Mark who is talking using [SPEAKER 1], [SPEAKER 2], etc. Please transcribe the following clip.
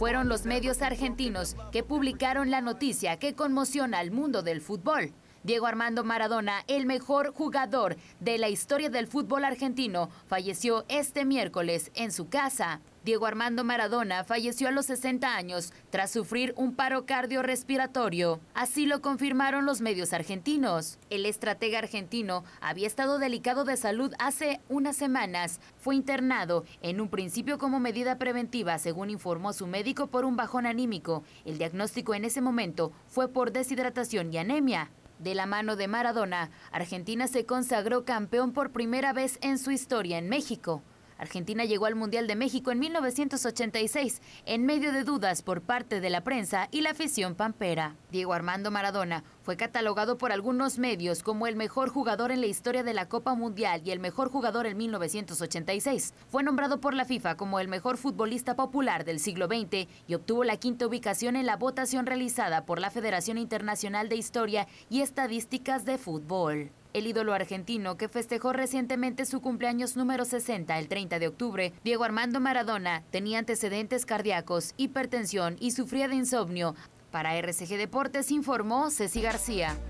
[SPEAKER 1] Fueron los medios argentinos que publicaron la noticia que conmociona al mundo del fútbol. Diego Armando Maradona, el mejor jugador de la historia del fútbol argentino, falleció este miércoles en su casa. Diego Armando Maradona falleció a los 60 años tras sufrir un paro cardiorrespiratorio. Así lo confirmaron los medios argentinos. El estratega argentino había estado delicado de salud hace unas semanas. Fue internado en un principio como medida preventiva, según informó su médico, por un bajón anímico. El diagnóstico en ese momento fue por deshidratación y anemia. De la mano de Maradona, Argentina se consagró campeón por primera vez en su historia en México. Argentina llegó al Mundial de México en 1986, en medio de dudas por parte de la prensa y la afición pampera. Diego Armando Maradona fue catalogado por algunos medios como el mejor jugador en la historia de la Copa Mundial y el mejor jugador en 1986. Fue nombrado por la FIFA como el mejor futbolista popular del siglo XX y obtuvo la quinta ubicación en la votación realizada por la Federación Internacional de Historia y Estadísticas de Fútbol. El ídolo argentino que festejó recientemente su cumpleaños número 60 el 30 de octubre, Diego Armando Maradona, tenía antecedentes cardíacos, hipertensión y sufría de insomnio. Para RCG Deportes informó Ceci García.